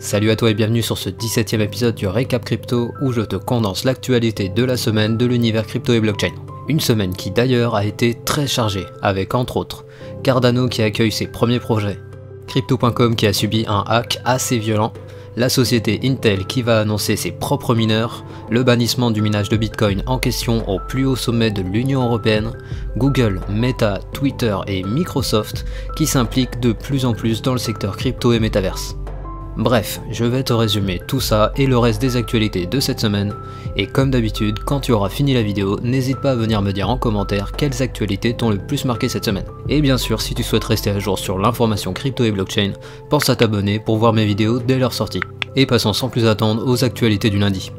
Salut à toi et bienvenue sur ce 17ème épisode du Recap Crypto où je te condense l'actualité de la semaine de l'univers crypto et blockchain. Une semaine qui d'ailleurs a été très chargée avec entre autres Cardano qui accueille ses premiers projets, Crypto.com qui a subi un hack assez violent, la société Intel qui va annoncer ses propres mineurs, le bannissement du minage de Bitcoin en question au plus haut sommet de l'Union Européenne, Google, Meta, Twitter et Microsoft qui s'impliquent de plus en plus dans le secteur crypto et métaverse. Bref, je vais te résumer tout ça et le reste des actualités de cette semaine, et comme d'habitude, quand tu auras fini la vidéo, n'hésite pas à venir me dire en commentaire quelles actualités t'ont le plus marqué cette semaine. Et bien sûr, si tu souhaites rester à jour sur l'information crypto et blockchain, pense à t'abonner pour voir mes vidéos dès leur sortie. Et passons sans plus attendre aux actualités du lundi.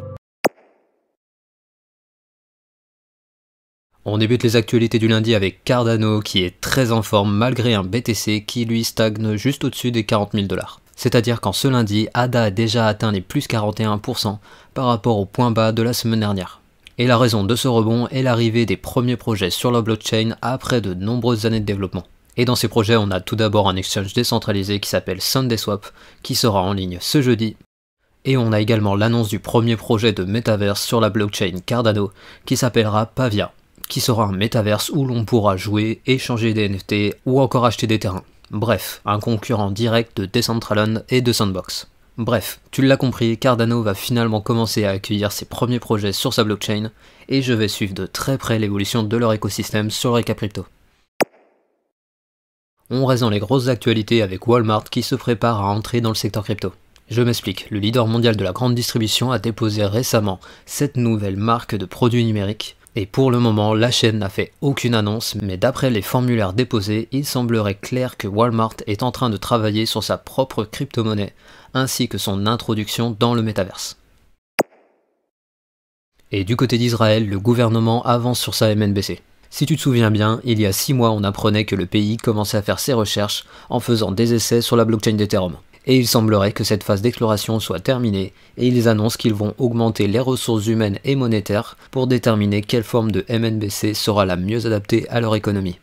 On débute les actualités du lundi avec Cardano qui est très en forme malgré un BTC qui lui stagne juste au-dessus des 40 000 dollars. C'est-à-dire qu'en ce lundi, ADA a déjà atteint les plus 41% par rapport au point bas de la semaine dernière. Et la raison de ce rebond est l'arrivée des premiers projets sur la blockchain après de nombreuses années de développement. Et dans ces projets, on a tout d'abord un exchange décentralisé qui s'appelle SundaySwap, qui sera en ligne ce jeudi. Et on a également l'annonce du premier projet de métaverse sur la blockchain Cardano, qui s'appellera Pavia, qui sera un métaverse où l'on pourra jouer, échanger des NFT ou encore acheter des terrains. Bref, un concurrent direct de Decentralon et de Sandbox. Bref, tu l'as compris, Cardano va finalement commencer à accueillir ses premiers projets sur sa blockchain, et je vais suivre de très près l'évolution de leur écosystème sur Reka Crypto. On reste dans les grosses actualités avec Walmart qui se prépare à entrer dans le secteur crypto. Je m'explique, le leader mondial de la grande distribution a déposé récemment cette nouvelle marque de produits numériques, et pour le moment, la chaîne n'a fait aucune annonce, mais d'après les formulaires déposés, il semblerait clair que Walmart est en train de travailler sur sa propre crypto-monnaie, ainsi que son introduction dans le métaverse. Et du côté d'Israël, le gouvernement avance sur sa MNBC. Si tu te souviens bien, il y a 6 mois on apprenait que le pays commençait à faire ses recherches en faisant des essais sur la blockchain d'Ethereum. Et il semblerait que cette phase d'exploration soit terminée, et ils annoncent qu'ils vont augmenter les ressources humaines et monétaires pour déterminer quelle forme de MNBC sera la mieux adaptée à leur économie.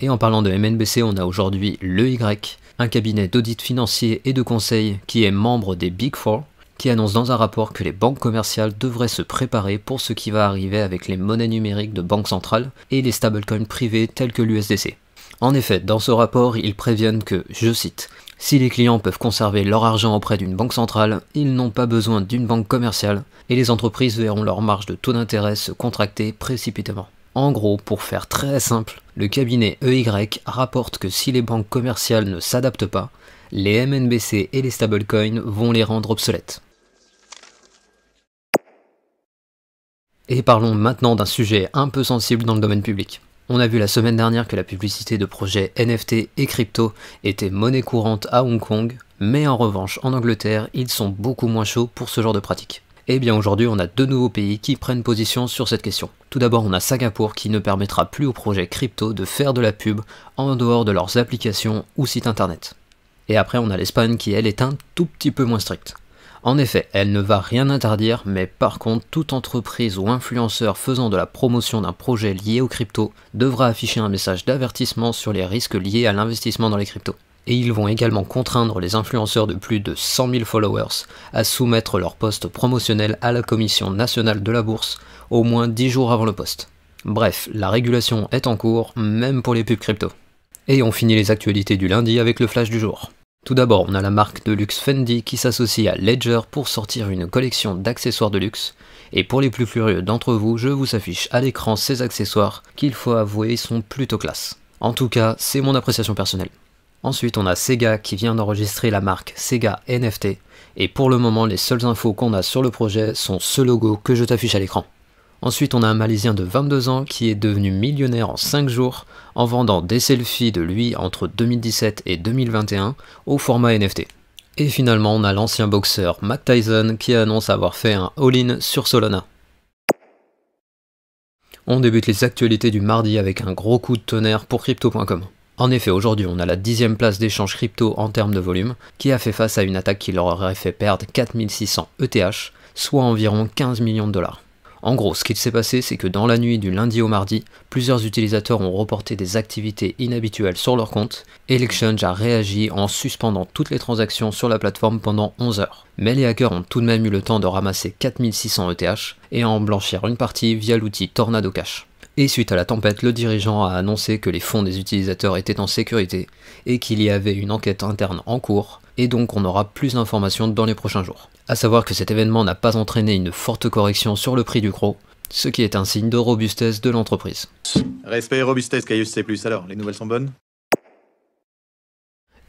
Et en parlant de MNBC, on a aujourd'hui le Y, un cabinet d'audit financier et de conseil qui est membre des Big Four, qui annonce dans un rapport que les banques commerciales devraient se préparer pour ce qui va arriver avec les monnaies numériques de banques centrales et les stablecoins privés tels que l'USDC. En effet, dans ce rapport, ils préviennent que, je cite, si les clients peuvent conserver leur argent auprès d'une banque centrale, ils n'ont pas besoin d'une banque commerciale, et les entreprises verront leur marge de taux d'intérêt se contracter précipitamment. En gros, pour faire très simple, le cabinet EY rapporte que si les banques commerciales ne s'adaptent pas, les MNBC et les stablecoins vont les rendre obsolètes. Et parlons maintenant d'un sujet un peu sensible dans le domaine public. On a vu la semaine dernière que la publicité de projets NFT et crypto était monnaie courante à Hong Kong, mais en revanche en Angleterre, ils sont beaucoup moins chauds pour ce genre de pratique. Et eh bien aujourd'hui, on a deux nouveaux pays qui prennent position sur cette question. Tout d'abord, on a Singapour qui ne permettra plus aux projets crypto de faire de la pub en dehors de leurs applications ou sites internet. Et après, on a l'Espagne qui, elle, est un tout petit peu moins stricte. En effet, elle ne va rien interdire, mais par contre, toute entreprise ou influenceur faisant de la promotion d'un projet lié aux crypto devra afficher un message d'avertissement sur les risques liés à l'investissement dans les cryptos. Et ils vont également contraindre les influenceurs de plus de 100 000 followers à soumettre leur poste promotionnel à la Commission nationale de la bourse au moins 10 jours avant le poste. Bref, la régulation est en cours, même pour les pubs crypto. Et on finit les actualités du lundi avec le flash du jour. Tout d'abord, on a la marque de luxe Fendi qui s'associe à Ledger pour sortir une collection d'accessoires de luxe. Et pour les plus furieux d'entre vous, je vous affiche à l'écran ces accessoires qu'il faut avouer sont plutôt classe. En tout cas, c'est mon appréciation personnelle. Ensuite, on a Sega qui vient d'enregistrer la marque Sega NFT. Et pour le moment, les seules infos qu'on a sur le projet sont ce logo que je t'affiche à l'écran. Ensuite, on a un Malaisien de 22 ans qui est devenu millionnaire en 5 jours en vendant des selfies de lui entre 2017 et 2021 au format NFT. Et finalement, on a l'ancien boxeur Matt Tyson qui annonce avoir fait un all-in sur Solana. On débute les actualités du mardi avec un gros coup de tonnerre pour crypto.com. En effet, aujourd'hui, on a la dixième place d'échange crypto en termes de volume, qui a fait face à une attaque qui leur aurait fait perdre 4600 ETH, soit environ 15 millions de dollars. En gros, ce qui s'est passé, c'est que dans la nuit du lundi au mardi, plusieurs utilisateurs ont reporté des activités inhabituelles sur leur compte, et l'exchange a réagi en suspendant toutes les transactions sur la plateforme pendant 11 heures. Mais les hackers ont tout de même eu le temps de ramasser 4600 ETH et en blanchir une partie via l'outil Tornado Cash. Et suite à la tempête, le dirigeant a annoncé que les fonds des utilisateurs étaient en sécurité et qu'il y avait une enquête interne en cours, et donc on aura plus d'informations dans les prochains jours. A savoir que cet événement n'a pas entraîné une forte correction sur le prix du croc, ce qui est un signe de robustesse de l'entreprise. Respect et robustesse, Caius C+. Alors, les nouvelles sont bonnes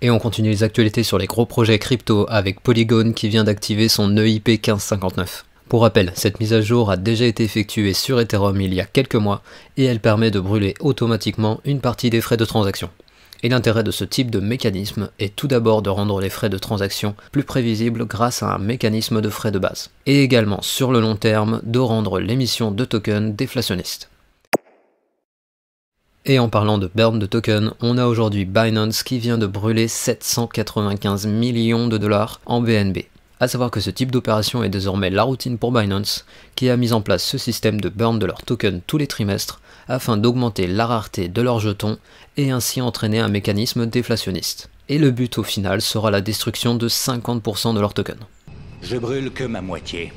et on continue les actualités sur les gros projets crypto avec Polygon qui vient d'activer son EIP 1559. Pour rappel, cette mise à jour a déjà été effectuée sur Ethereum il y a quelques mois et elle permet de brûler automatiquement une partie des frais de transaction. Et l'intérêt de ce type de mécanisme est tout d'abord de rendre les frais de transaction plus prévisibles grâce à un mécanisme de frais de base, et également sur le long terme de rendre l'émission de tokens déflationniste. Et en parlant de burn de tokens, on a aujourd'hui Binance qui vient de brûler 795 millions de dollars en BNB. A savoir que ce type d'opération est désormais la routine pour Binance, qui a mis en place ce système de burn de leurs tokens tous les trimestres afin d'augmenter la rareté de leurs jetons et ainsi entraîner un mécanisme déflationniste. Et le but au final sera la destruction de 50% de leurs tokens. Je brûle que ma moitié.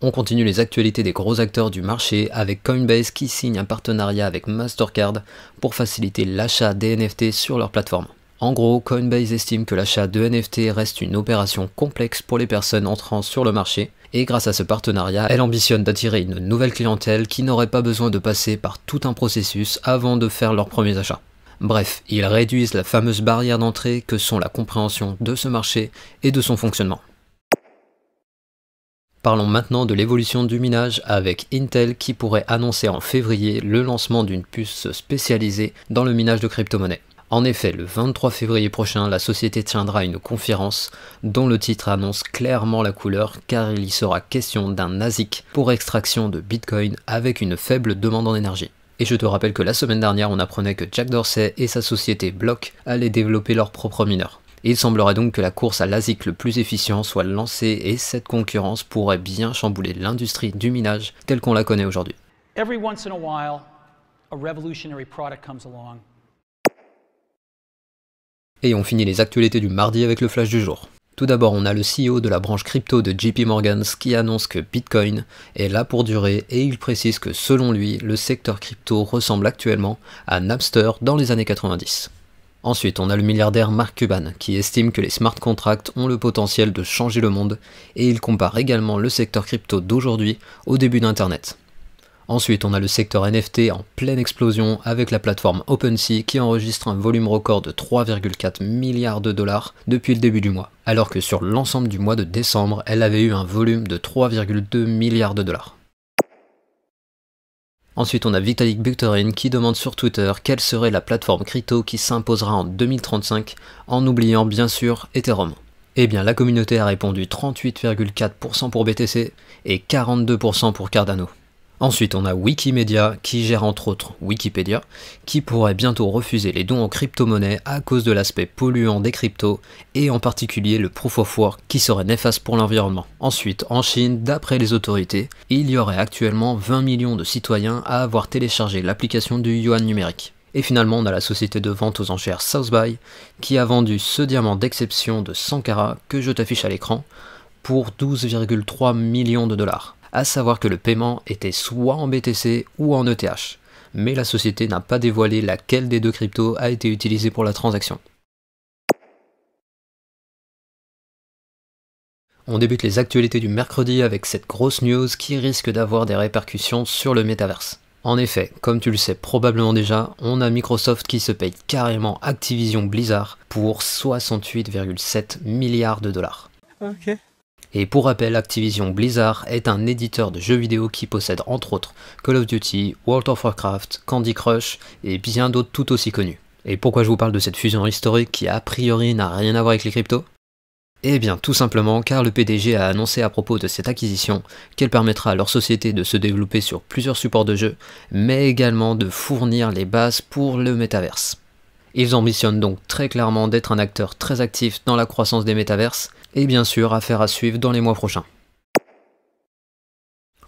On continue les actualités des gros acteurs du marché avec Coinbase qui signe un partenariat avec Mastercard pour faciliter l'achat des NFT sur leur plateforme. En gros, Coinbase estime que l'achat de NFT reste une opération complexe pour les personnes entrant sur le marché, et grâce à ce partenariat, elle ambitionne d'attirer une nouvelle clientèle qui n'aurait pas besoin de passer par tout un processus avant de faire leurs premiers achats. Bref, ils réduisent la fameuse barrière d'entrée que sont la compréhension de ce marché et de son fonctionnement. Parlons maintenant de l'évolution du minage avec Intel qui pourrait annoncer en février le lancement d'une puce spécialisée dans le minage de crypto-monnaies. En effet, le 23 février prochain, la société tiendra une conférence dont le titre annonce clairement la couleur car il y sera question d'un ASIC pour extraction de Bitcoin avec une faible demande en énergie. Et je te rappelle que la semaine dernière, on apprenait que Jack Dorsey et sa société Block allaient développer leur propre mineur. Il semblerait donc que la course à l'ASIC le plus efficient soit lancée et cette concurrence pourrait bien chambouler l'industrie du minage telle qu'on la connaît aujourd'hui. Et on finit les actualités du mardi avec le flash du jour. Tout d'abord, on a le CEO de la branche crypto de JP Morgan qui annonce que Bitcoin est là pour durer et il précise que selon lui, le secteur crypto ressemble actuellement à Napster dans les années 90. Ensuite, on a le milliardaire Mark Cuban qui estime que les smart contracts ont le potentiel de changer le monde et il compare également le secteur crypto d'aujourd'hui au début d'Internet. Ensuite, on a le secteur NFT en pleine explosion avec la plateforme OpenSea qui enregistre un volume record de 3,4 milliards de dollars depuis le début du mois, alors que sur l'ensemble du mois de décembre, elle avait eu un volume de 3,2 milliards de dollars. Ensuite, on a Vitalik Buterin qui demande sur Twitter quelle serait la plateforme crypto qui s'imposera en 2035, en oubliant bien sûr Ethereum. Eh bien, la communauté a répondu 38,4% pour BTC et 42% pour Cardano. Ensuite, on a Wikimedia qui gère entre autres Wikipédia, qui pourrait bientôt refuser les dons en crypto-monnaie à cause de l'aspect polluant des cryptos et en particulier le proof of work qui serait néfaste pour l'environnement. Ensuite, en Chine, d'après les autorités, il y aurait actuellement 20 millions de citoyens à avoir téléchargé l'application du yuan numérique. Et finalement, on a la société de vente aux enchères Southby qui a vendu ce diamant d'exception de 100 carats que je t'affiche à l'écran pour 12,3 millions de dollars à savoir que le paiement était soit en BTC ou en ETH, mais la société n'a pas dévoilé laquelle des deux cryptos a été utilisée pour la transaction. On débute les actualités du mercredi avec cette grosse news qui risque d'avoir des répercussions sur le métaverse. En effet, comme tu le sais probablement déjà, on a Microsoft qui se paye carrément Activision Blizzard pour 68,7 milliards de dollars. Et pour rappel, Activision Blizzard est un éditeur de jeux vidéo qui possède entre autres Call of Duty, World of Warcraft, Candy Crush et bien d'autres tout aussi connus. Et pourquoi je vous parle de cette fusion historique qui a priori n'a rien à voir avec les cryptos eh bien tout simplement car le PDG a annoncé à propos de cette acquisition qu'elle permettra à leur société de se développer sur plusieurs supports de jeu, mais également de fournir les bases pour le métavers. Ils ambitionnent donc très clairement d'être un acteur très actif dans la croissance des métaverses, et bien sûr affaire à suivre dans les mois prochains.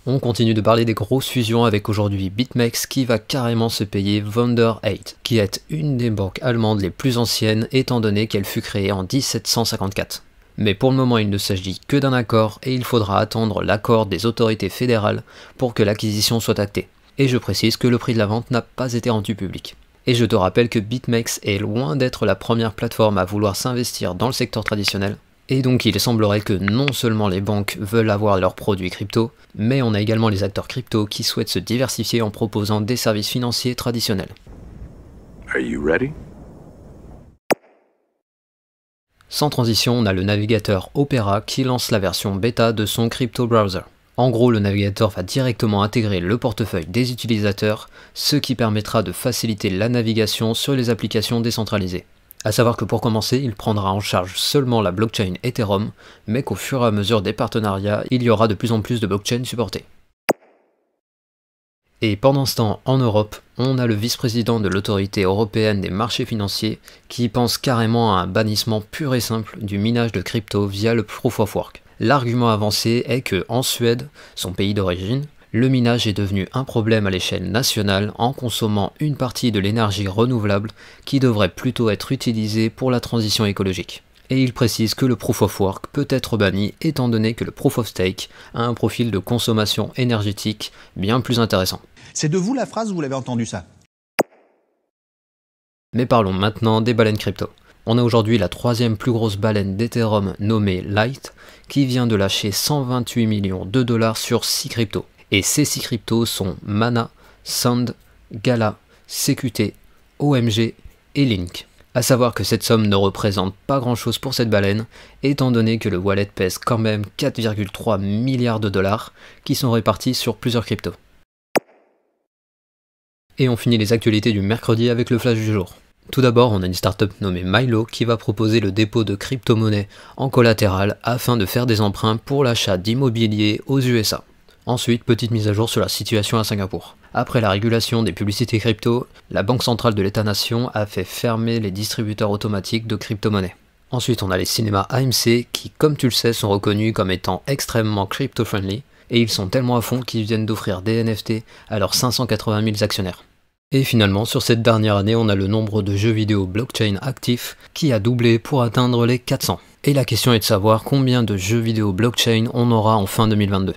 On continue de parler des grosses fusions avec aujourd'hui BitMEX qui va carrément se payer Wonder 8, qui est une des banques allemandes les plus anciennes étant donné qu'elle fut créée en 1754. Mais pour le moment il ne s'agit que d'un accord et il faudra attendre l'accord des autorités fédérales pour que l'acquisition soit actée. Et je précise que le prix de la vente n'a pas été rendu public. Et je te rappelle que BitMEX est loin d'être la première plateforme à vouloir s'investir dans le secteur traditionnel. Et donc il semblerait que non seulement les banques veulent avoir leurs produits crypto, mais on a également les acteurs crypto qui souhaitent se diversifier en proposant des services financiers traditionnels. Sans transition, on a le navigateur Opera qui lance la version bêta de son crypto browser. En gros, le navigateur va directement intégrer le portefeuille des utilisateurs, ce qui permettra de faciliter la navigation sur les applications décentralisées. A savoir que pour commencer, il prendra en charge seulement la blockchain Ethereum, mais qu'au fur et à mesure des partenariats, il y aura de plus en plus de blockchains supportées. Et pendant ce temps, en Europe, on a le vice-président de l'autorité européenne des marchés financiers qui pense carrément à un bannissement pur et simple du minage de crypto via le Proof of Work. L'argument avancé est que, en Suède, son pays d'origine, le minage est devenu un problème à l'échelle nationale en consommant une partie de l'énergie renouvelable qui devrait plutôt être utilisée pour la transition écologique. Et il précise que le Proof of Work peut être banni étant donné que le Proof of Stake a un profil de consommation énergétique bien plus intéressant. C'est de vous la phrase, vous l'avez entendu ça Mais parlons maintenant des baleines crypto. On a aujourd'hui la troisième plus grosse baleine d'Ethereum nommée Light, qui vient de lâcher 128 millions de dollars sur 6 cryptos. Et ces 6 cryptos sont Mana, Sand, Gala, CQT, OMG et Link. A savoir que cette somme ne représente pas grand chose pour cette baleine, étant donné que le wallet pèse quand même 4,3 milliards de dollars qui sont répartis sur plusieurs cryptos. Et on finit les actualités du mercredi avec le flash du jour. Tout d'abord, on a une startup nommée Milo qui va proposer le dépôt de crypto-monnaies en collatéral afin de faire des emprunts pour l'achat d'immobilier aux USA. Ensuite, petite mise à jour sur la situation à Singapour. Après la régulation des publicités crypto, la Banque centrale de l'État-nation a fait fermer les distributeurs automatiques de crypto-monnaies. Ensuite, on a les cinémas AMC qui, comme tu le sais, sont reconnus comme étant extrêmement crypto-friendly et ils sont tellement à fond qu'ils viennent d'offrir des NFT à leurs 580 000 actionnaires. Et finalement, sur cette dernière année, on a le nombre de jeux vidéo blockchain actifs qui a doublé pour atteindre les 400. Et la question est de savoir combien de jeux vidéo blockchain on aura en fin 2022.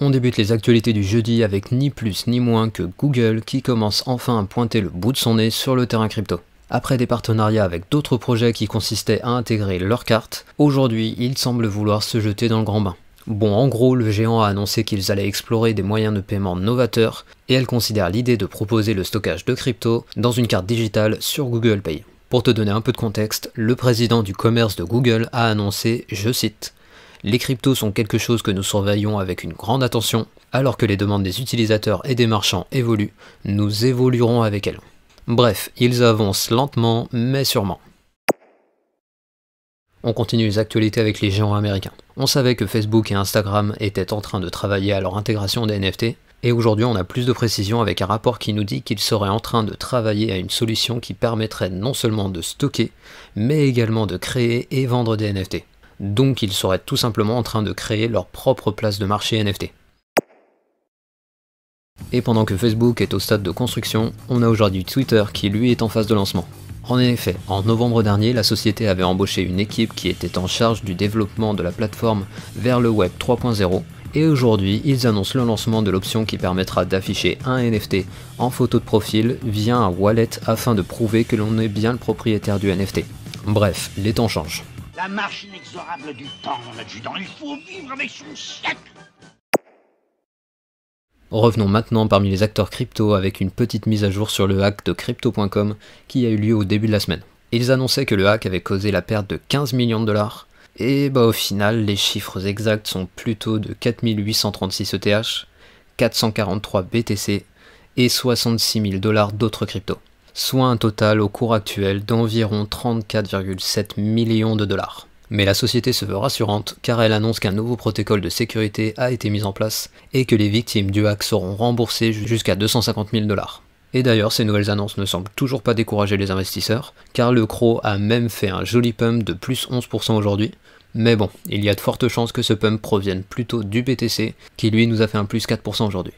On débute les actualités du jeudi avec ni plus ni moins que Google qui commence enfin à pointer le bout de son nez sur le terrain crypto. Après des partenariats avec d'autres projets qui consistaient à intégrer leurs cartes, aujourd'hui il semble vouloir se jeter dans le grand bain. Bon, en gros, le géant a annoncé qu'ils allaient explorer des moyens de paiement novateurs et elle considère l'idée de proposer le stockage de crypto dans une carte digitale sur Google Pay. Pour te donner un peu de contexte, le président du commerce de Google a annoncé, je cite, Les cryptos sont quelque chose que nous surveillons avec une grande attention. Alors que les demandes des utilisateurs et des marchands évoluent, nous évoluerons avec elles. Bref, ils avancent lentement mais sûrement. On continue les actualités avec les géants américains. On savait que Facebook et Instagram étaient en train de travailler à leur intégration des NFT, et aujourd'hui on a plus de précision avec un rapport qui nous dit qu'ils seraient en train de travailler à une solution qui permettrait non seulement de stocker, mais également de créer et vendre des NFT. Donc ils seraient tout simplement en train de créer leur propre place de marché NFT. Et pendant que Facebook est au stade de construction, on a aujourd'hui Twitter qui lui est en phase de lancement. En effet, en novembre dernier, la société avait embauché une équipe qui était en charge du développement de la plateforme vers le Web 3.0 et aujourd'hui, ils annoncent le lancement de l'option qui permettra d'afficher un NFT en photo de profil via un wallet afin de prouver que l'on est bien le propriétaire du NFT. Bref, les temps changent. La marche inexorable du temps, mon il faut vivre avec son siècle Revenons maintenant parmi les acteurs crypto avec une petite mise à jour sur le hack de crypto.com qui a eu lieu au début de la semaine. Ils annonçaient que le hack avait causé la perte de 15 millions de dollars. Et bah au final, les chiffres exacts sont plutôt de 4836 ETH, 443 BTC et 66 000 dollars d'autres cryptos, soit un total au cours actuel d'environ 34,7 millions de dollars mais la société se veut rassurante car elle annonce qu'un nouveau protocole de sécurité a été mis en place et que les victimes du hack seront remboursées jusqu'à 250 000 dollars. Et d'ailleurs, ces nouvelles annonces ne semblent toujours pas décourager les investisseurs, car le Crow a même fait un joli pump de plus 11% aujourd'hui. Mais bon, il y a de fortes chances que ce pump provienne plutôt du BTC, qui lui nous a fait un plus 4% aujourd'hui.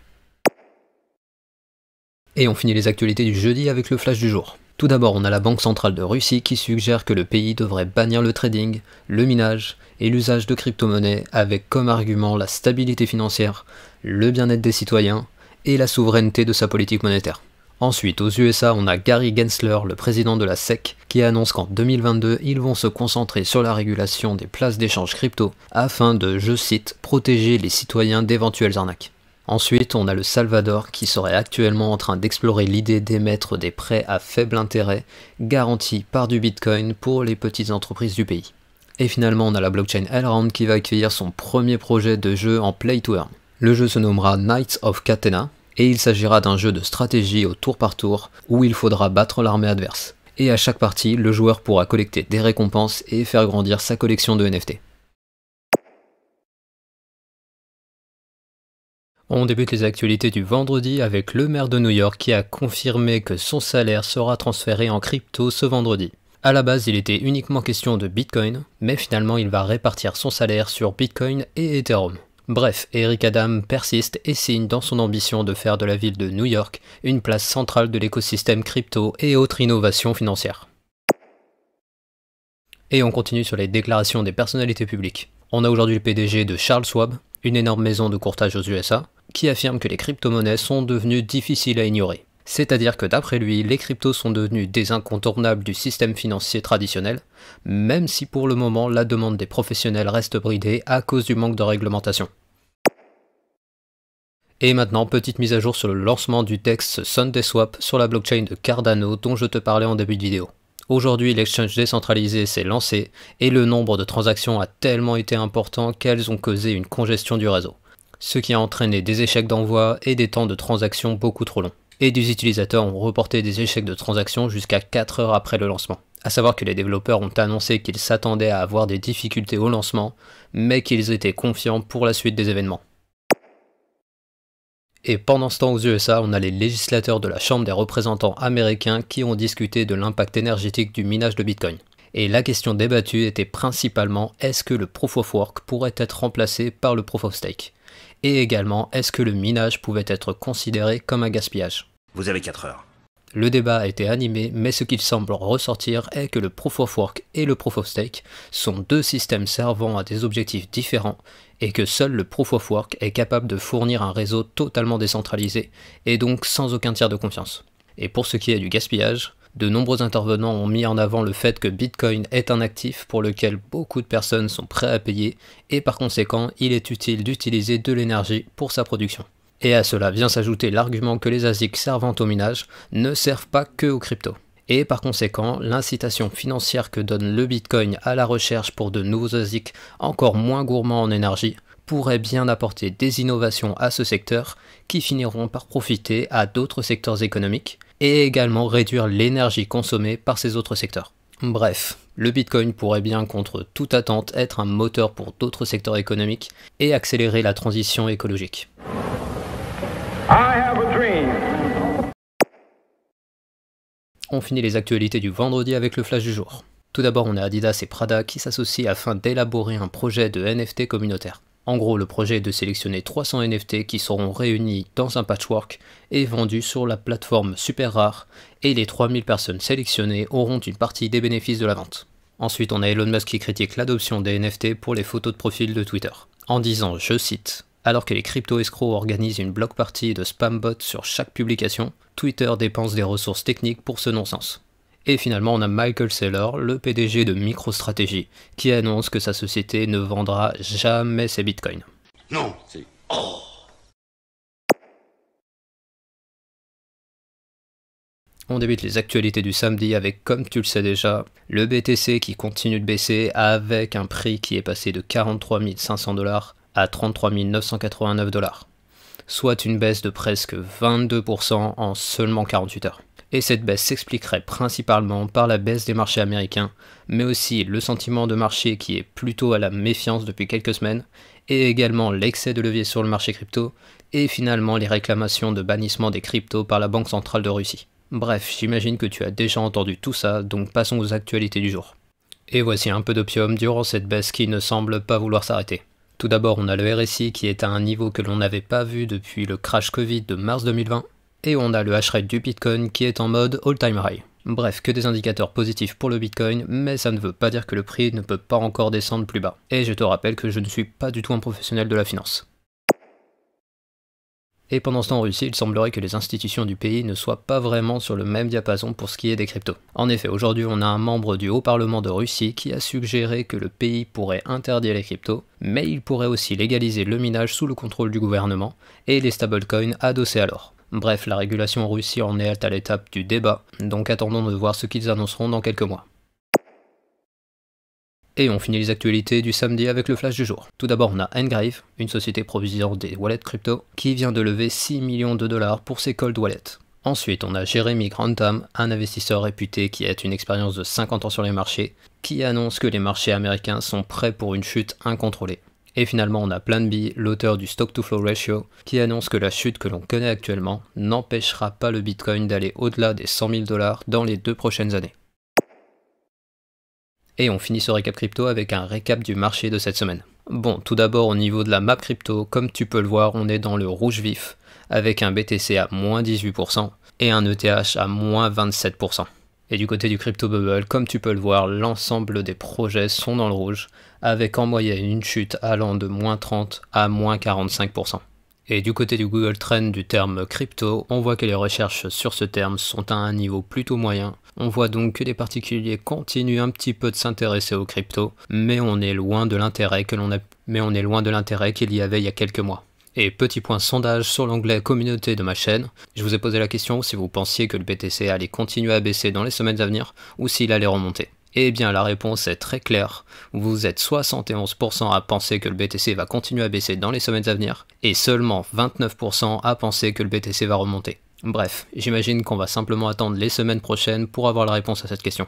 Et on finit les actualités du jeudi avec le flash du jour. Tout d'abord, on a la Banque centrale de Russie qui suggère que le pays devrait bannir le trading, le minage et l'usage de crypto-monnaies avec comme argument la stabilité financière, le bien-être des citoyens et la souveraineté de sa politique monétaire. Ensuite, aux USA, on a Gary Gensler, le président de la SEC, qui annonce qu'en 2022, ils vont se concentrer sur la régulation des places d'échange crypto afin de, je cite, protéger les citoyens d'éventuelles arnaques. Ensuite, on a le Salvador qui serait actuellement en train d'explorer l'idée d'émettre des prêts à faible intérêt garantis par du Bitcoin pour les petites entreprises du pays. Et finalement, on a la blockchain Elrond qui va accueillir son premier projet de jeu en play to earn. Le jeu se nommera Knights of Catena et il s'agira d'un jeu de stratégie au tour par tour où il faudra battre l'armée adverse. Et à chaque partie, le joueur pourra collecter des récompenses et faire grandir sa collection de NFT. On débute les actualités du vendredi avec le maire de New York qui a confirmé que son salaire sera transféré en crypto ce vendredi. À la base, il était uniquement question de Bitcoin, mais finalement, il va répartir son salaire sur Bitcoin et Ethereum. Bref, Eric Adam persiste et signe dans son ambition de faire de la ville de New York une place centrale de l'écosystème crypto et autres innovations financières. Et on continue sur les déclarations des personnalités publiques. On a aujourd'hui le PDG de Charles Schwab, une énorme maison de courtage aux USA, qui affirme que les crypto-monnaies sont devenues difficiles à ignorer. C'est-à-dire que d'après lui, les cryptos sont devenus des incontournables du système financier traditionnel, même si pour le moment la demande des professionnels reste bridée à cause du manque de réglementation. Et maintenant, petite mise à jour sur le lancement du texte Swap sur la blockchain de Cardano dont je te parlais en début de vidéo. Aujourd'hui, l'exchange décentralisé s'est lancé et le nombre de transactions a tellement été important qu'elles ont causé une congestion du réseau ce qui a entraîné des échecs d'envoi et des temps de transaction beaucoup trop longs. Et des utilisateurs ont reporté des échecs de transaction jusqu'à 4 heures après le lancement. A savoir que les développeurs ont annoncé qu'ils s'attendaient à avoir des difficultés au lancement, mais qu'ils étaient confiants pour la suite des événements. Et pendant ce temps aux USA, on a les législateurs de la Chambre des représentants américains qui ont discuté de l'impact énergétique du minage de Bitcoin. Et la question débattue était principalement est-ce que le Proof of Work pourrait être remplacé par le Proof of Stake et également, est-ce que le minage pouvait être considéré comme un gaspillage Vous avez 4 heures. Le débat a été animé, mais ce qu'il semble ressortir est que le Proof of Work et le Proof of Stake sont deux systèmes servant à des objectifs différents et que seul le Proof of Work est capable de fournir un réseau totalement décentralisé et donc sans aucun tiers de confiance. Et pour ce qui est du gaspillage, de nombreux intervenants ont mis en avant le fait que Bitcoin est un actif pour lequel beaucoup de personnes sont prêtes à payer et par conséquent il est utile d'utiliser de l'énergie pour sa production. Et à cela vient s'ajouter l'argument que les ASIC servant au minage ne servent pas que aux cryptos. Et par conséquent, l'incitation financière que donne le Bitcoin à la recherche pour de nouveaux ASIC encore moins gourmands en énergie pourrait bien apporter des innovations à ce secteur qui finiront par profiter à d'autres secteurs économiques, et également réduire l'énergie consommée par ces autres secteurs. Bref, le Bitcoin pourrait bien contre toute attente être un moteur pour d'autres secteurs économiques et accélérer la transition écologique. On finit les actualités du vendredi avec le flash du jour. Tout d'abord, on a Adidas et Prada qui s'associent afin d'élaborer un projet de NFT communautaire. En gros, le projet est de sélectionner 300 NFT qui seront réunis dans un patchwork et vendus sur la plateforme super rare, et les 3000 personnes sélectionnées auront une partie des bénéfices de la vente. Ensuite, on a Elon Musk qui critique l'adoption des NFT pour les photos de profil de Twitter, en disant, je cite, alors que les crypto-escrocs organisent une bloc partie de spam bots sur chaque publication, Twitter dépense des ressources techniques pour ce non-sens. Et finalement, on a Michael Saylor, le PDG de MicroStrategy, qui annonce que sa société ne vendra jamais ses bitcoins. Non, On débute les actualités du samedi avec, comme tu le sais déjà, le BTC qui continue de baisser avec un prix qui est passé de 43 500 dollars à 33 989 dollars, soit une baisse de presque 22% en seulement 48 heures et cette baisse s'expliquerait principalement par la baisse des marchés américains, mais aussi le sentiment de marché qui est plutôt à la méfiance depuis quelques semaines, et également l'excès de levier sur le marché crypto, et finalement les réclamations de bannissement des cryptos par la Banque centrale de Russie. Bref, j'imagine que tu as déjà entendu tout ça, donc passons aux actualités du jour. Et voici un peu d'opium durant cette baisse qui ne semble pas vouloir s'arrêter. Tout d'abord, on a le RSI qui est à un niveau que l'on n'avait pas vu depuis le crash Covid de mars 2020, et on a le hash du Bitcoin qui est en mode all-time high. Bref, que des indicateurs positifs pour le Bitcoin, mais ça ne veut pas dire que le prix ne peut pas encore descendre plus bas. Et je te rappelle que je ne suis pas du tout un professionnel de la finance. Et pendant ce temps en Russie, il semblerait que les institutions du pays ne soient pas vraiment sur le même diapason pour ce qui est des cryptos. En effet, aujourd'hui, on a un membre du Haut Parlement de Russie qui a suggéré que le pays pourrait interdire les cryptos, mais il pourrait aussi légaliser le minage sous le contrôle du gouvernement et les stablecoins adossés à l'or. Bref, la régulation en Russie en est à l'étape du débat, donc attendons de voir ce qu'ils annonceront dans quelques mois. Et on finit les actualités du samedi avec le flash du jour. Tout d'abord, on a Engrave, une société provisoire des wallets crypto, qui vient de lever 6 millions de dollars pour ses cold wallets. Ensuite, on a Jeremy Grantham, un investisseur réputé qui a une expérience de 50 ans sur les marchés, qui annonce que les marchés américains sont prêts pour une chute incontrôlée. Et finalement, on a Plan B, l'auteur du stock-to-flow ratio, qui annonce que la chute que l'on connaît actuellement n'empêchera pas le Bitcoin d'aller au-delà des 100 000 dollars dans les deux prochaines années. Et on finit ce récap crypto avec un récap du marché de cette semaine. Bon, tout d'abord au niveau de la map crypto, comme tu peux le voir, on est dans le rouge vif, avec un BTC à moins 18% et un ETH à moins 27%. Et du côté du crypto bubble, comme tu peux le voir, l'ensemble des projets sont dans le rouge, avec en moyenne une chute allant de moins 30 à moins 45%. Et du côté du Google Trend du terme crypto, on voit que les recherches sur ce terme sont à un niveau plutôt moyen. On voit donc que les particuliers continuent un petit peu de s'intéresser aux crypto, mais on est loin de l'intérêt mais on est loin de l'intérêt qu'il y avait il y a quelques mois. Et petit point sondage sur l'onglet communauté de ma chaîne, je vous ai posé la question si vous pensiez que le BTC allait continuer à baisser dans les semaines à venir ou s'il allait remonter. Eh bien la réponse est très claire, vous êtes 71% à penser que le BTC va continuer à baisser dans les semaines à venir, et seulement 29% à penser que le BTC va remonter. Bref, j'imagine qu'on va simplement attendre les semaines prochaines pour avoir la réponse à cette question.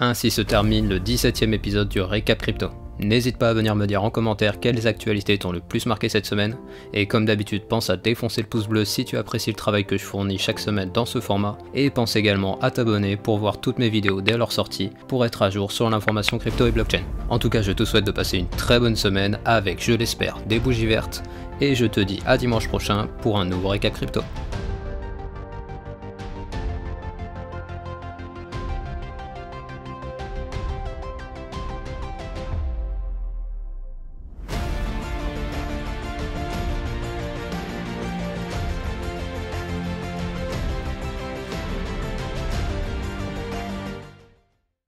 Ainsi se termine le 17 e épisode du Récap Crypto. N'hésite pas à venir me dire en commentaire quelles actualités t'ont le plus marqué cette semaine, et comme d'habitude pense à défoncer le pouce bleu si tu apprécies le travail que je fournis chaque semaine dans ce format, et pense également à t'abonner pour voir toutes mes vidéos dès leur sortie, pour être à jour sur l'information crypto et blockchain. En tout cas je te souhaite de passer une très bonne semaine avec, je l'espère, des bougies vertes, et je te dis à dimanche prochain pour un nouveau récap crypto.